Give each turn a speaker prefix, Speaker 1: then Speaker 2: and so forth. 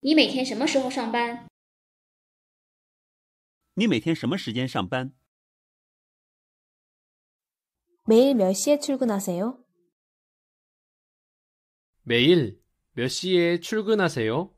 Speaker 1: 你每天什么时候上班？
Speaker 2: 你每天什么时间上
Speaker 3: 班？
Speaker 1: 매일몇시에출근하세요
Speaker 3: 매일몇시에출근하세요